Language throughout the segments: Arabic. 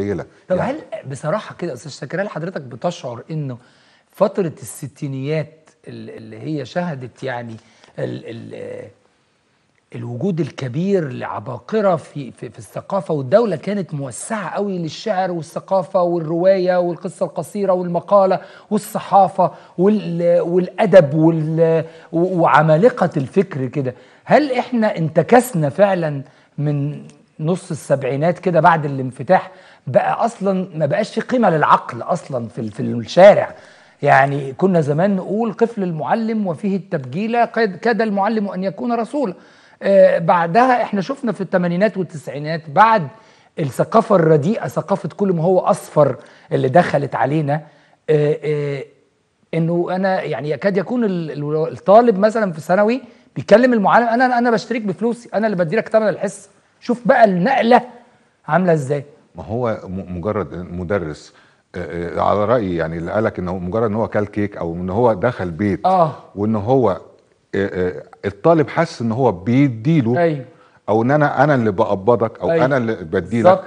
قليله طب يعني هل بصراحه كده استاذ شاكر هل حضرتك بتشعر انه فتره الستينيات اللي هي شهدت يعني الـ الـ الوجود الكبير لعباقرة في, في, في الثقافة والدولة كانت موسعة قوي للشعر والثقافة والرواية والقصة القصيرة والمقالة والصحافة والأدب وعمالقة الفكر كده هل إحنا انتكسنا فعلا من نص السبعينات كده بعد الانفتاح بقى اصلا ما بقاش في قيمه للعقل اصلا في في الشارع يعني كنا زمان نقول قفل المعلم وفيه التبجيله كاد المعلم ان يكون رسولا آه، بعدها احنا شفنا في الثمانينات والتسعينات بعد الثقافه الرديئه ثقافه كل ما هو اصفر اللي دخلت علينا آه، آه، انه انا يعني يكاد يكون الطالب مثلا في ثانوي بيكلم المعلم انا انا بشتريك بفلوسي انا اللي بدي لك ثمن الحصه شوف بقى النقله عامله ازاي ما هو مجرد مدرس على رايي يعني اللي قالك انه مجرد ان هو كل كيك او ان هو دخل بيت آه. وان هو الطالب حس ان هو بيديله أيوه. او ان انا انا اللي بقبضك او أيوه. انا اللي بديلك بالظبط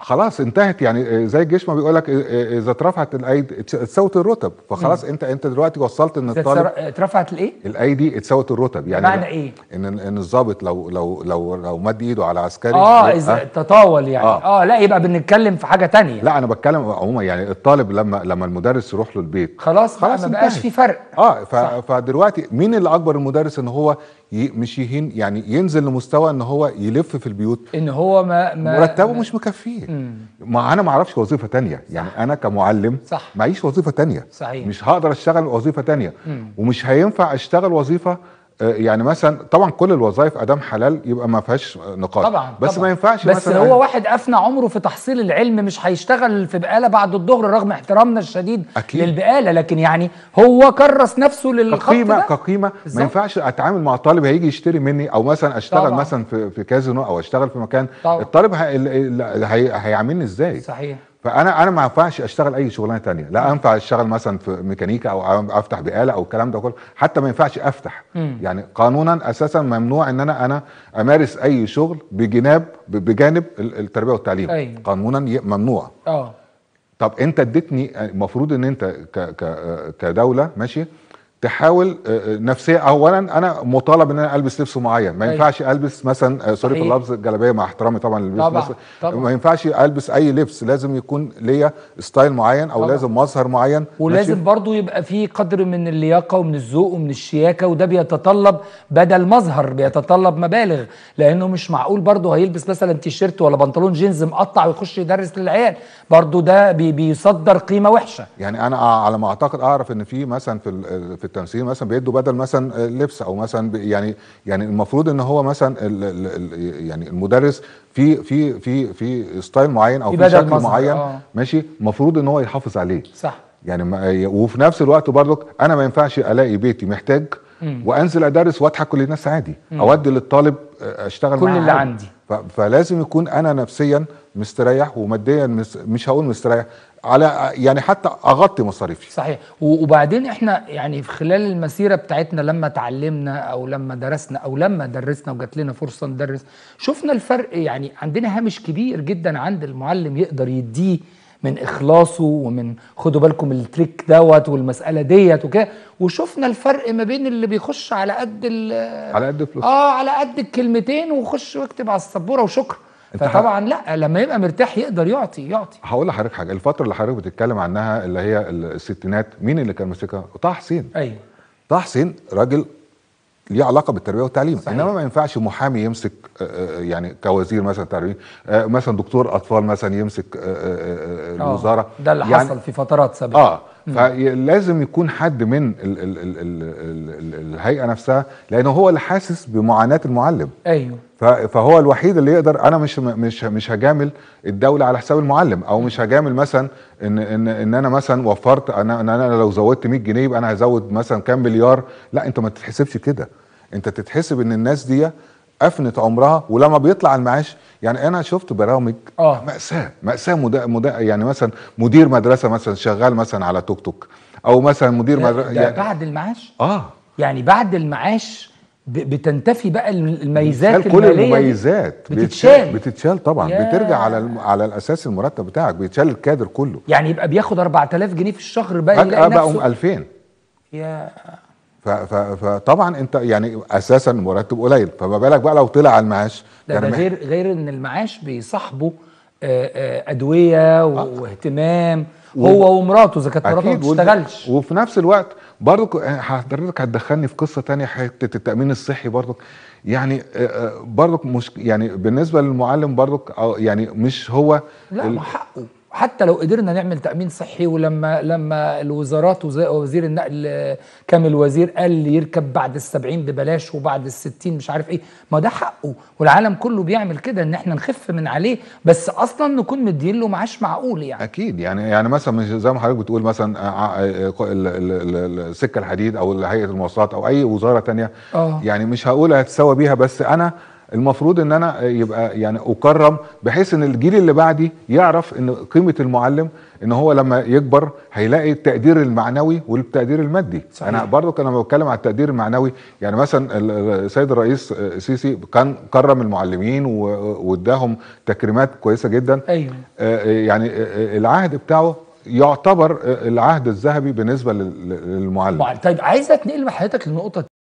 خلاص انتهت يعني آه، زي الجيش ما بيقول لك آه، آه، اذا اترفعت الايدي اتسوت الرتب فخلاص انت انت دلوقتي وصلت ان الطالب اترفعت الايه؟ الايدي اتسوت الرتب يعني معنى ايه؟ ان ان الظابط لو لو لو لو مد ايده على عسكري اه اذا تطاول يعني آه. اه لا يبقى بنتكلم في حاجه تانية لا انا بتكلم عموما يعني الطالب لما لما المدرس يروح له البيت خلاص خلاص ما بقاش في فرق اه فدلوقتي مين اللي اكبر المدرس ان هو مش يهين يعني ينزل لمستوى ان هو يلف في البيوت ان هو ما, ما مرتبه مش مكفيه جدا ما انا ما اعرفش وظيفه تانية يعني صح. يعني انا كمعلم معيش وظيفه تانية صحيح. مش هقدر اشتغل وظيفه تانية مم. ومش هينفع اشتغل وظيفه آه، يعني مثلا طبعا كل الوظائف ادام حلال يبقى ما فيهاش نقاط طبعا بس طبعًا. ما ينفعش بس مثلا هو واحد افنى عمره في تحصيل العلم مش هيشتغل في بقاله بعد الظهر رغم احترامنا الشديد أكيد. للبقاله لكن يعني هو كرس نفسه للخط كقيمه ده. كقيمه بالزبط. ما ينفعش اتعامل مع طالب هيجي يشتري مني او مثلا اشتغل طبعًا. مثلا في في كازينو او اشتغل في مكان طبعًا. الطالب هيعاملني ازاي صحيح فانا انا ما ينفعش اشتغل اي شغلانه تانية لا انفع اشتغل مثلا في ميكانيكا او افتح بآلة او الكلام ده كله حتى ما ينفعش افتح مم. يعني قانونا اساسا ممنوع ان انا انا امارس اي شغل بجناب بجانب التربيه والتعليم أي. أيوه. قانونا ممنوع اه طب انت اديتني المفروض ان انت كدوله ماشي تحاول آه، آه، نفسيه اولا انا مطالب ان انا البس لبس معين ما أيوه. ينفعش البس مثلا آه، سوري في اللفظ الجلابيه مع احترامي طبعا للبس طبعا. طبعًا. ما ينفعش البس اي لبس لازم يكون ليا ستايل معين او طبعا. لازم مظهر معين ولازم برضو يبقى في قدر من اللياقه ومن الذوق ومن الشياكه وده بيتطلب بدل مظهر بيتطلب مبالغ لانه مش معقول برضو هيلبس مثلا تيشيرت ولا بنطلون جينز مقطع ويخش يدرس للعيال برضو ده بيصدر قيمه وحشه يعني انا على ما اعتقد اعرف ان في مثلا في في التمثيل مثلا بيدوا بدل مثلا لبس او مثلا يعني يعني المفروض ان هو مثلا الـ الـ يعني المدرس في في في في ستايل معين او في شكل معين آه. ماشي المفروض ان هو يحافظ عليه صح يعني وفي نفس الوقت برضك انا ما ينفعش الاقي بيتي محتاج وانزل ادرس واضحك كل الناس عادي اودي للطالب آه، اشتغل كل اللي عندي فلازم يكون انا نفسيا مستريح وماديا مش هقول مستريح على يعني حتى اغطي مصاريفي صحيح وبعدين احنا يعني في خلال المسيره بتاعتنا لما تعلمنا او لما درسنا او لما درسنا وجات لنا فرصه ندرس شفنا الفرق يعني عندنا هامش كبير جدا عند المعلم يقدر يديه من اخلاصه ومن خدوا بالكم التريك دوت والمساله ديت وكده وشفنا الفرق ما بين اللي بيخش على قد على قد فلوس اه على قد الكلمتين وخش واكتب على السبوره وشكرا فطبعا لا لما يبقى مرتاح يقدر يعطي يعطي هقول لحضرتك حاجه الفتره اللي حضرتك بتتكلم عنها اللي هي الستينات مين اللي كان ماسكها طه حسين ايوه طه حسين راجل ليه علاقه بالتربيه والتعليم صحيح. انما ما ينفعش محامي يمسك آه، آه، يعني كوزير مثلا تعليم آه، مثلا دكتور اطفال مثلا يمسك الوزاره ده اللي يعني حصل في فترات سابقه اه فلازم يكون حد من ال ال ال ال ال الهيئه نفسها لانه هو اللي حاسس بمعاناه المعلم ايوه فهو الوحيد اللي يقدر انا مش مش مش هجامل الدوله على حساب المعلم او مش هجامل مثلا ان ان ان انا مثلا وفرت انا ان انا لو زودت 100 جنيه يبقى انا هزود مثلا كام مليار لا انت ما تتحسبش كده انت تتحسب ان الناس دي افنت عمرها ولما بيطلع المعاش يعني انا شفت برامج آه. ماساه ماساه مدا مدا يعني مثلا مدير مدرسه مثلا شغال مثلا على توك توك او مثلا مدير مدرسه يعني بعد المعاش اه يعني بعد المعاش بتنتفي بقى الميزات كل المميزات بتتشال بتتشال طبعا بترجع على على الاساس المرتب بتاعك بيتشال الكادر كله يعني يبقى بياخد 4000 جنيه في الشهر بقى يلاقي نفسه بقى 2000 يا فطبعا انت يعني اساسا مرتب قليل فما بالك بقى لو طلع على المعاش ده, يعني ده غير غير ان المعاش بيصاحبه آه، آه، ادويه آه. واهتمام و... هو ومراته اذا كانت مراته ما بتشتغلش وفي نفس الوقت برضك حضرتك هتدخلني في قصه ثانيه حته التامين الصحي برضك يعني برضك مش يعني بالنسبه للمعلم برضك يعني مش هو لا ال... حقه حتى لو قدرنا نعمل تامين صحي ولما لما الوزارات وزير النقل كامل وزير قال لي يركب بعد السبعين ببلاش وبعد الستين مش عارف ايه ما ده حقه والعالم كله بيعمل كده ان احنا نخف من عليه بس اصلا نكون مدين له معاش معقول يعني اكيد يعني يعني مثلا زي ما حضرتك بتقول مثلا آه، آه، آه، السكه الحديد او هيئه المواصلات او اي وزاره تانية أوه. يعني مش هقول هتساوى بيها بس انا المفروض ان انا يبقى يعني اكرم بحيث ان الجيل اللي بعدي يعرف ان قيمه المعلم ان هو لما يكبر هيلاقي التقدير المعنوي والتقدير المادي صحيح. انا برضو كان لما بتكلم على التقدير المعنوي يعني مثلا السيد الرئيس سيسي كان كرم المعلمين واداهم تكريمات كويسه جدا ايوه آه، آه، يعني آه، العهد بتاعه يعتبر العهد الذهبي بالنسبه للمعلم طيب عايز اتنقل مع حضرتك لنقطه